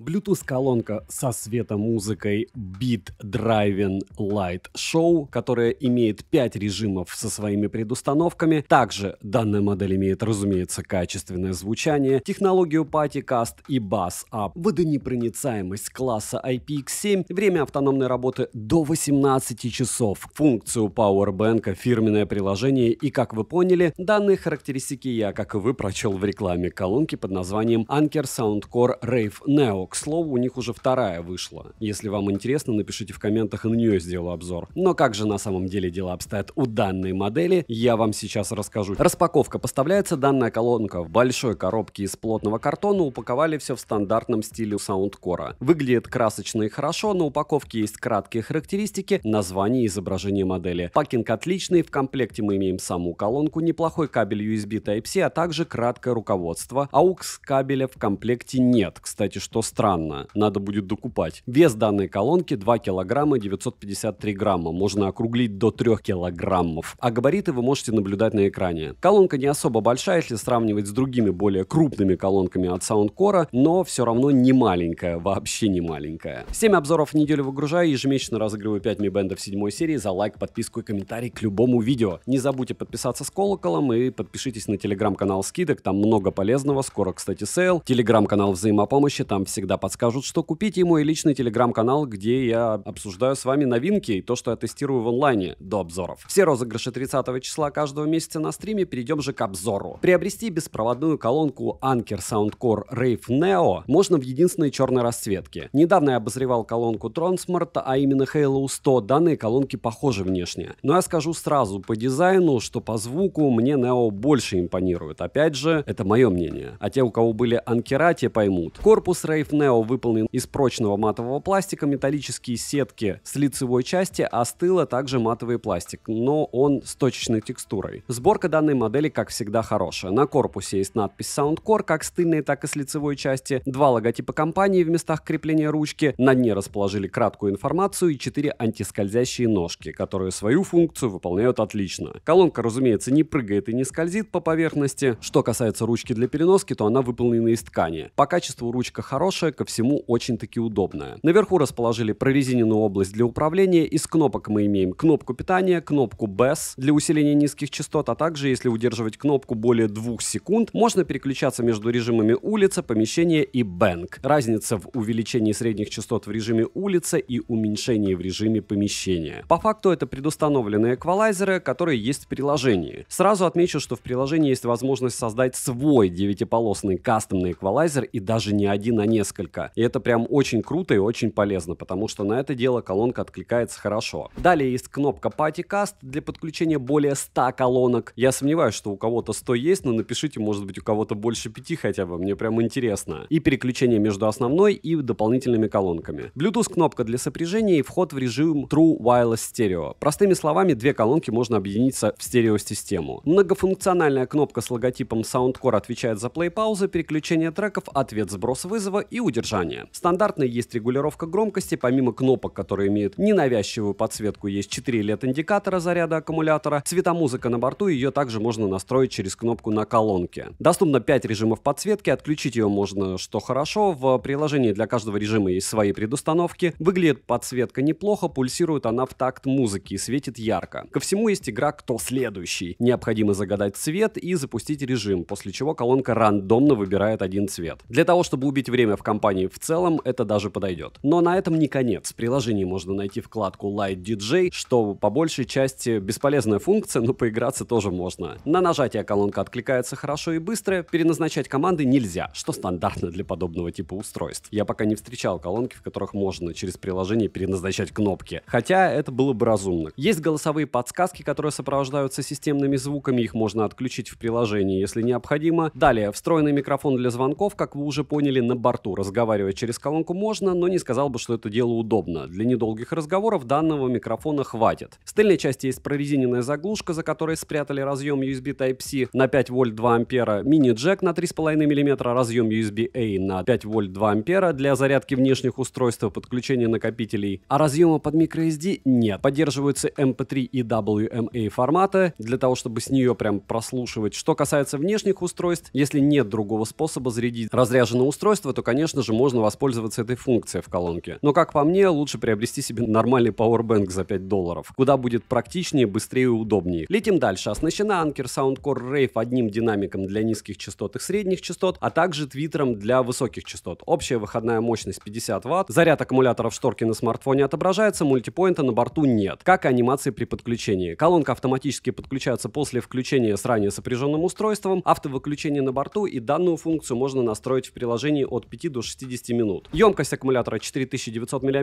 Bluetooth-колонка со светом музыкой Beat Driving Light Show, которая имеет 5 режимов со своими предустановками. Также данная модель имеет, разумеется, качественное звучание, технологию Party Cast и Bass Up, водонепроницаемость класса IPX7, время автономной работы до 18 часов, функцию Power Powerbank, фирменное приложение и, как вы поняли, данные характеристики я, как и вы, прочел в рекламе колонки под названием Anker Soundcore Rave Neo, к слову, у них уже вторая вышла. Если вам интересно, напишите в комментах, и на нее сделаю обзор. Но как же на самом деле дела обстоят у данной модели, я вам сейчас расскажу. Распаковка. Поставляется данная колонка в большой коробке из плотного картона, упаковали все в стандартном стиле саундкора. Выглядит красочно и хорошо, на упаковке есть краткие характеристики, название и изображение модели. Пакинг отличный, в комплекте мы имеем саму колонку, неплохой кабель USB Type-C, а также краткое руководство. AUX а кабеля в комплекте нет. Кстати, что странно странно, надо будет докупать. Вес данной колонки 2 килограмма 953 грамма, можно округлить до 3 килограммов. А габариты вы можете наблюдать на экране. Колонка не особо большая, если сравнивать с другими более крупными колонками от Soundcore, но все равно не маленькая, вообще не маленькая. 7 обзоров в неделю выгружаю, ежемесячно разыгрываю 5 Mi Band 7 серии за лайк, подписку и комментарий к любому видео. Не забудьте подписаться с колоколом и подпишитесь на телеграм-канал скидок, там много полезного, скоро, кстати, сейл. Телеграм-канал взаимопомощи, там всегда всегда подскажут, что купить, и мой личный телеграм-канал, где я обсуждаю с вами новинки и то, что я тестирую в онлайне до обзоров. Все розыгрыши 30 числа каждого месяца на стриме, перейдем же к обзору. Приобрести беспроводную колонку Anker Soundcore Rave Neo можно в единственной черной расцветке. Недавно я обозревал колонку Трансмарт, а именно Halo 100, данные колонки похожи внешне. Но я скажу сразу по дизайну, что по звуку мне Neo больше импонирует. Опять же, это мое мнение. А те, у кого были анкера, те поймут. Корпус Rave Нео выполнен из прочного матового пластика, металлические сетки с лицевой части, а с тыла также матовый пластик, но он с точечной текстурой. Сборка данной модели, как всегда, хорошая. На корпусе есть надпись Soundcore, как с тыльной, так и с лицевой части, два логотипа компании в местах крепления ручки, на дне расположили краткую информацию и четыре антискользящие ножки, которые свою функцию выполняют отлично. Колонка, разумеется, не прыгает и не скользит по поверхности. Что касается ручки для переноски, то она выполнена из ткани. По качеству ручка хорошая, небольшое, ко всему очень-таки удобная. Наверху расположили прорезиненную область для управления. Из кнопок мы имеем кнопку питания, кнопку BES для усиления низких частот, а также, если удерживать кнопку более 2 секунд, можно переключаться между режимами улица, помещение и bank. Разница в увеличении средних частот в режиме улица и уменьшении в режиме помещения. По факту это предустановленные эквалайзеры, которые есть в приложении. Сразу отмечу, что в приложении есть возможность создать свой девятиполосный кастомный эквалайзер и даже не один, а несколько несколько. И это прям очень круто и очень полезно, потому что на это дело колонка откликается хорошо. Далее есть кнопка Party Cast для подключения более 100 колонок. Я сомневаюсь, что у кого-то 100 есть, но напишите, может быть, у кого-то больше 5 хотя бы, мне прям интересно. И переключение между основной и дополнительными колонками. Bluetooth кнопка для сопряжения и вход в режим True Wireless Stereo. Простыми словами, две колонки можно объединиться в стереосистему. Многофункциональная кнопка с логотипом Soundcore отвечает за плей-паузы, переключение треков, ответ сброс вызова и и удержания. Стандартная есть регулировка громкости, помимо кнопок, которые имеют ненавязчивую подсветку, есть 4 лет индикатора заряда аккумулятора, Цвета музыка на борту, ее также можно настроить через кнопку на колонке. Доступно 5 режимов подсветки, отключить ее можно, что хорошо, в приложении для каждого режима есть свои предустановки, выглядит подсветка неплохо, пульсирует она в такт музыки и светит ярко. Ко всему есть игра «Кто следующий?». Необходимо загадать цвет и запустить режим, после чего колонка рандомно выбирает один цвет. Для того, чтобы убить время в компании в целом это даже подойдет. Но на этом не конец. В приложении можно найти вкладку Light DJ, что по большей части бесполезная функция, но поиграться тоже можно. На нажатие колонка откликается хорошо и быстро, переназначать команды нельзя, что стандартно для подобного типа устройств. Я пока не встречал колонки, в которых можно через приложение переназначать кнопки, хотя это было бы разумно. Есть голосовые подсказки, которые сопровождаются системными звуками, их можно отключить в приложении, если необходимо. Далее, встроенный микрофон для звонков, как вы уже поняли, на борту разговаривать через колонку можно, но не сказал бы, что это дело удобно. Для недолгих разговоров данного микрофона хватит. В стыльной части есть прорезиненная заглушка, за которой спрятали разъем USB Type-C на 5 вольт 2 ампера, мини-джек на 3,5 мм, разъем USB-A на 5 вольт 2 ампера для зарядки внешних устройств и подключения накопителей, а разъема под microSD нет. Поддерживаются MP3 эм и WMA эм формата для того, чтобы с нее прям прослушивать. Что касается внешних устройств, если нет другого способа зарядить разряженное устройство, то, конечно, конечно же, можно воспользоваться этой функцией в колонке. Но, как по мне, лучше приобрести себе нормальный Powerbank за 5 долларов, куда будет практичнее, быстрее и удобнее. Летим дальше. Оснащена Anker Soundcore Rave одним динамиком для низких частот и средних частот, а также твиттером для высоких частот. Общая выходная мощность 50 Вт. Заряд аккумуляторов шторки на смартфоне отображается, мультипоинта на борту нет, как и анимации при подключении. Колонка автоматически подключается после включения с ранее сопряженным устройством, автовыключение на борту и данную функцию можно настроить в приложении от 5 до до 60 минут. Емкость аккумулятора 4900 мАч.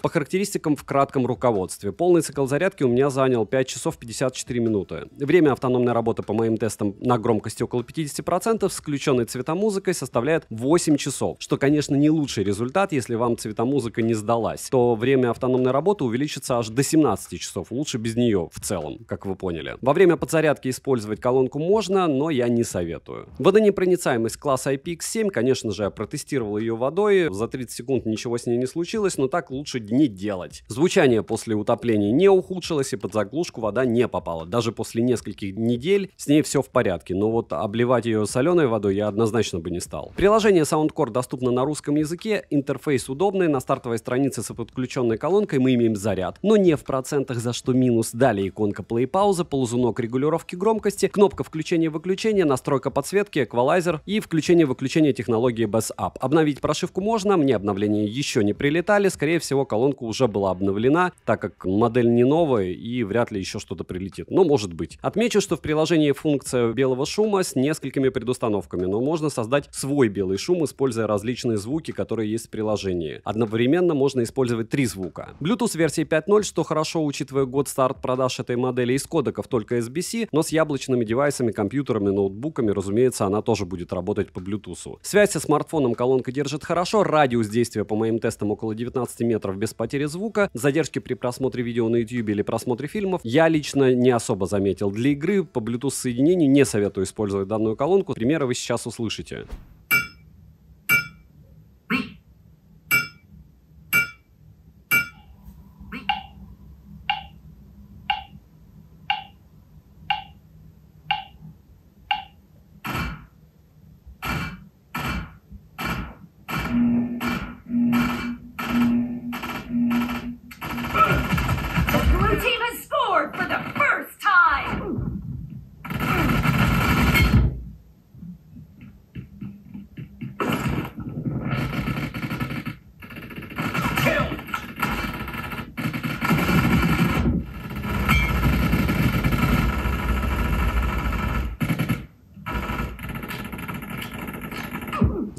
По характеристикам в кратком руководстве. Полный цикл зарядки у меня занял 5 часов 54 минуты. Время автономной работы по моим тестам на громкости около 50% с включенной цветомузыкой составляет 8 часов, что, конечно, не лучший результат, если вам цветомузыка не сдалась, то время автономной работы увеличится аж до 17 часов, лучше без нее в целом, как вы поняли. Во время подзарядки использовать колонку можно, но я не советую. Водонепроницаемость класса IPX7, конечно же, я протестировал заправил ее водой, за 30 секунд ничего с ней не случилось, но так лучше не делать. Звучание после утопления не ухудшилось, и под заглушку вода не попала. Даже после нескольких недель с ней все в порядке, но вот обливать ее соленой водой я однозначно бы не стал. Приложение Soundcore доступно на русском языке, интерфейс удобный, на стартовой странице с подключенной колонкой мы имеем заряд, но не в процентах, за что минус. Далее иконка play пауза, ползунок регулировки громкости, кнопка включения-выключения, настройка подсветки, эквалайзер и включение-выключение технологии Bass Up. Обновить Обновить прошивку можно, мне обновления еще не прилетали, скорее всего колонка уже была обновлена, так как модель не новая и вряд ли еще что-то прилетит, но может быть. Отмечу, что в приложении функция белого шума с несколькими предустановками, но можно создать свой белый шум, используя различные звуки, которые есть в приложении. Одновременно можно использовать три звука. Bluetooth версии 5.0, что хорошо, учитывая год старт продаж этой модели из кодеков только SBC, но с яблочными девайсами, компьютерами, ноутбуками, разумеется, она тоже будет работать по Bluetooth. Связь со смартфоном колонка пленка держит хорошо, радиус действия по моим тестам около 19 метров без потери звука, задержки при просмотре видео на YouTube или просмотре фильмов я лично не особо заметил. Для игры по Bluetooth соединению не советую использовать данную колонку, примеры вы сейчас услышите.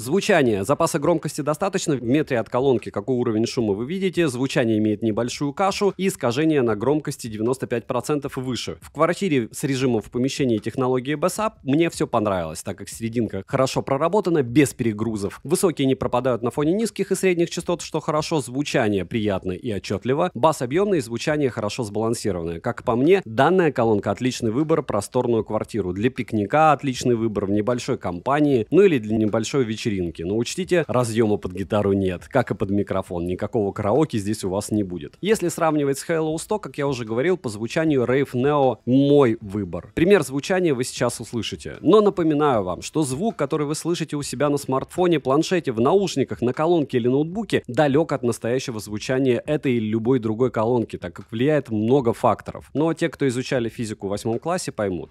Звучание. Запаса громкости достаточно. В метре от колонки какой уровень шума вы видите. Звучание имеет небольшую кашу и искажение на громкости 95% и выше. В квартире с режимом в помещении технологии BSAP мне все понравилось, так как серединка хорошо проработана, без перегрузов. Высокие не пропадают на фоне низких и средних частот, что хорошо. Звучание приятно и отчетливо. Бас объемный, звучание хорошо сбалансированное. Как по мне, данная колонка отличный выбор просторную квартиру. Для пикника отличный выбор в небольшой компании, ну или для небольшой вечеринки вечеринки. Но учтите, разъема под гитару нет, как и под микрофон. Никакого караоке здесь у вас не будет. Если сравнивать с Halo 100, как я уже говорил, по звучанию Rave Neo мой выбор. Пример звучания вы сейчас услышите. Но напоминаю вам, что звук, который вы слышите у себя на смартфоне, планшете, в наушниках, на колонке или ноутбуке, далек от настоящего звучания этой или любой другой колонки, так как влияет много факторов. Но ну, а те, кто изучали физику в восьмом классе, поймут.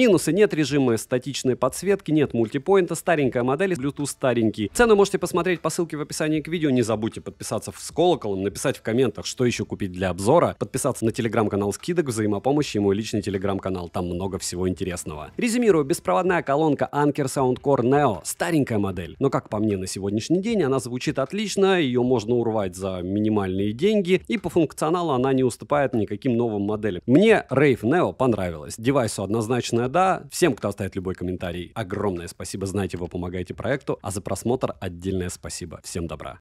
Минусы. Нет режима статичной подсветки, нет мультипоинта, старенькая модель, Bluetooth старенький. Цену можете посмотреть по ссылке в описании к видео. Не забудьте подписаться с колоколом, написать в комментах, что еще купить для обзора, подписаться на телеграм-канал скидок, взаимопомощи и мой личный телеграм-канал. Там много всего интересного. Резюмирую. Беспроводная колонка Anker Soundcore Neo. Старенькая модель. Но как по мне на сегодняшний день она звучит отлично, ее можно урвать за минимальные деньги и по функционалу она не уступает никаким новым моделям. Мне Rave Neo понравилась. Девайсу однозначная да. Всем, кто оставит любой комментарий, огромное спасибо. Знаете, вы помогаете проекту. А за просмотр отдельное спасибо. Всем добра.